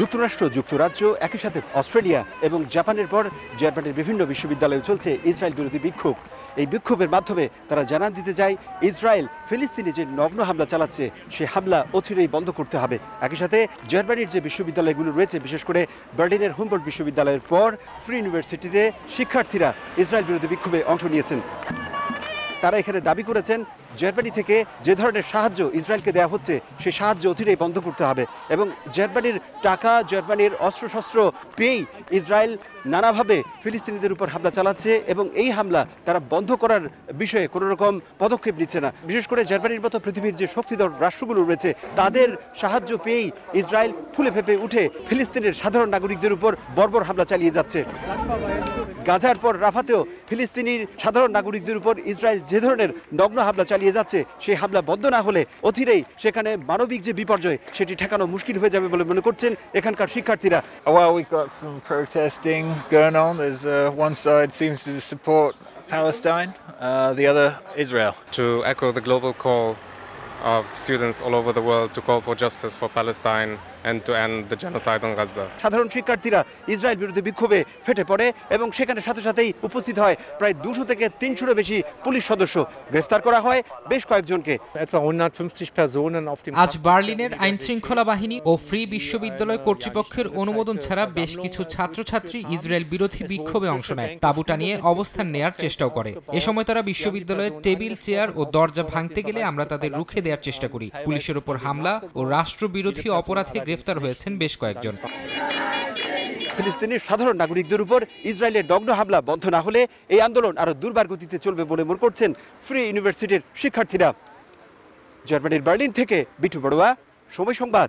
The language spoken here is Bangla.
যুক্তরাষ্ট্র যুক্তরাজ্য একই সাথে অস্ট্রেলিয়া এবং জাপানের পর জার্মানির বিভিন্ন বিশ্ববিদ্যালয়ে চলছে ইসরায়েল বিরোধী বিক্ষোভ এই বিক্ষোভের মাধ্যমে তারা জানান দিতে যায় ইসরায়েল ফিলিস্তিনে যে নগ্ন হামলা চালাচ্ছে সে হামলা অচিরেই বন্ধ করতে হবে একই সাথে জার্মানির যে বিশ্ববিদ্যালয়গুলো রয়েছে বিশেষ করে বার্লিনের হুমবোর্ড বিশ্ববিদ্যালয়ের পর ফ্রি ইউনিভার্সিটিতে শিক্ষার্থীরা ইসরায়েল বিরোধী বিক্ষোভে অংশ নিয়েছেন তারা এখানে দাবি করেছেন জার্মানি থেকে যে ধরনের সাহায্য ইসরায়েলকে দেওয়া হচ্ছে সেই সাহায্য অচিরেই বন্ধ করতে হবে এবং জার্মানির টাকা জার্মানির অস্ত্রশস্ত্র পেয়েই ইসরায়েল নানাভাবে ফিলিস্তিনিদের উপর হামলা চালাচ্ছে এবং এই হামলা তারা বন্ধ করার বিষয়ে কোনো রকম পদক্ষেপ নিচ্ছে না বিশেষ করে জার্মানির মতো পৃথিবীর যে শক্তিধর রাষ্ট্রগুলো রয়েছে তাদের সাহায্য পেয়েই ইসরায়েল ফুলে ফেপে উঠে ফিলিস্তিনের সাধারণ নাগরিকদের উপর বর্বর হামলা চালিয়ে যাচ্ছে গাজার পর রাফাতেও ফিলিস্তিনির সাধারণ নাগরিকদের উপর ইসরায়েল যে ধরনের নগ্ন হামলা চালিয়ে চালিয়ে যাচ্ছে সেই হামলা বন্ধ না হলে অচিরেই সেখানে মানবিক যে বিপর্যয় সেটি ঠেকানো মুশকিল হয়ে যাবে বলে মনে করছেন এখানকার শিক্ষার্থীরা seems to Palestine, uh, the other Israel. To echo the global call of students all over the world to call for justice for Palestine and to and the genocide on Gaza সাধারণ শিক্ষার্থীরা ইসরায়েল বিরুদ্ধে বিক্ষোভে ফেটে পড়ে এবং সেখানে সাথে সাথেই উপস্থিত হয় প্রায় দুশো থেকে তিনশোরও বেশি পুলিশ সদস্য গ্রেফতার করা হয় বেশ কয়েকজনকে আজ বার্লিনের আইন শৃঙ্খলা বাহিনী ও ফ্রি বিশ্ববিদ্যালয় কর্তৃপক্ষের অনুমোদন ছাড়া বেশ কিছু ছাত্রছাত্রী ইসরায়েল বিরোধী বিক্ষোভে অংশ নেয় তাবুটা নিয়ে অবস্থান নেয়ার চেষ্টাও করে এ সময় তারা বিশ্ববিদ্যালয়ের টেবিল চেয়ার ও দরজা ভাঙতে গেলে আমরা তাদের রুখে দেওয়ার চেষ্টা করি পুলিশের উপর হামলা ও রাষ্ট্রবিরোধী অপরাধে গ্রেফতার হয়েছেন বেশ কয়েকজন ফিলিস্তিনের সাধারণ নাগরিকদের উপর ইসরায়েলের নগ্ন হামলা বন্ধ না হলে এই আন্দোলন আরো দুর্বার গতিতে চলবে বলে মনে করছেন ফ্রি ইউনিভার্সিটির শিক্ষার্থীরা জার্মানির বার্লিন থেকে বিটু বড়ুয়া সময় সংবাদ